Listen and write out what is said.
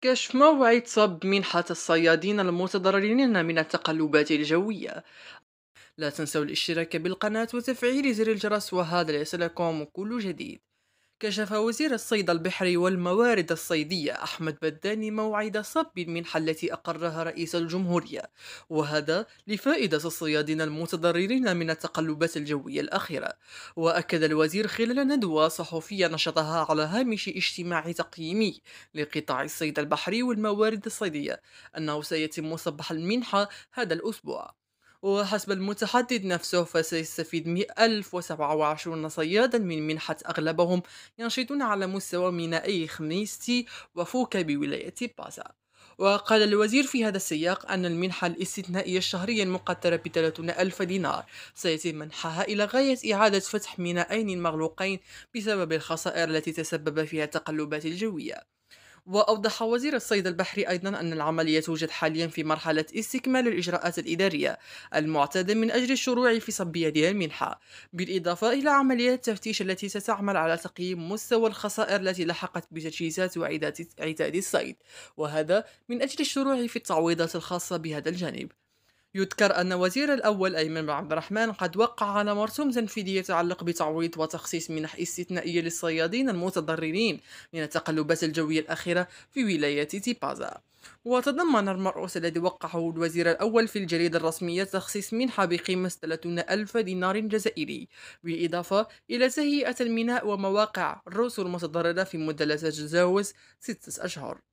كشف موعد صب منحة الصيادين المتضررين من التقلبات الجوية لا تنسوا الاشتراك بالقناة وتفعيل زر الجرس وهذا ليصلكم كل جديد كشف وزير الصيد البحري والموارد الصيدية أحمد بداني موعد صب المنحة التي أقرها رئيس الجمهورية وهذا لفائدة الصيادين المتضررين من التقلبات الجوية الأخيرة وأكد الوزير خلال ندوة صحفية نشطها على هامش اجتماع تقييمي لقطاع الصيد البحري والموارد الصيدية أنه سيتم صبح المنحة هذا الأسبوع وحسب المتحدث نفسه فسيستفيد 1027 صيادا من منحة أغلبهم ينشطون على مستوى مينائي خميستي وفوكا بولاية بازا وقال الوزير في هذا السياق أن المنحة الاستثنائية الشهرية المقدرة ب 30 ألف دينار سيتم منحها إلى غاية إعادة فتح مينائين مغلوقين بسبب الخسائر التي تسبب فيها التقلبات الجوية وأوضح وزير الصيد البحري أيضا أن العملية توجد حاليا في مرحلة استكمال الإجراءات الإدارية المعتادة من أجل الشروع في صب يدها المنحة بالإضافة إلى عمليات التفتيش التي ستعمل على تقييم مستوى الخسائر التي لحقت بتجهيزات وعتاد الصيد وهذا من أجل الشروع في التعويضات الخاصة بهذا الجانب يذكر أن وزير الأول أيمن بن عبد الرحمن قد وقع على مرسوم تنفيذي يتعلق بتعويض وتخصيص منح استثنائية للصيادين المتضررين من التقلبات الجوية الأخيرة في ولاية تيبازا وتضمن المرؤوس الذي وقعه الوزير الأول في الجريدة الرسمية تخصيص منحة بقيمة 30 ألف دينار جزائري بالإضافة إلى تهيئة الميناء ومواقع الرسل المتضررة في مدة لا تتجاوز ستة أشهر